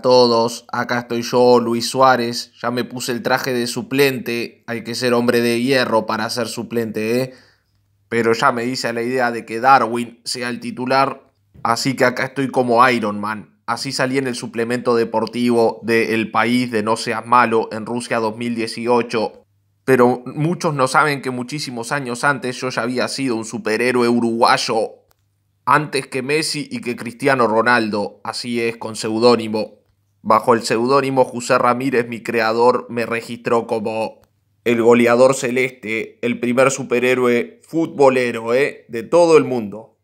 todos, acá estoy yo, Luis Suárez, ya me puse el traje de suplente, hay que ser hombre de hierro para ser suplente, ¿eh? pero ya me hice la idea de que Darwin sea el titular, así que acá estoy como Iron Man, así salí en el suplemento deportivo de El País de No Seas Malo en Rusia 2018, pero muchos no saben que muchísimos años antes yo ya había sido un superhéroe uruguayo. Antes que Messi y que Cristiano Ronaldo, así es, con seudónimo, Bajo el seudónimo José Ramírez, mi creador me registró como el goleador celeste, el primer superhéroe futbolero eh, de todo el mundo.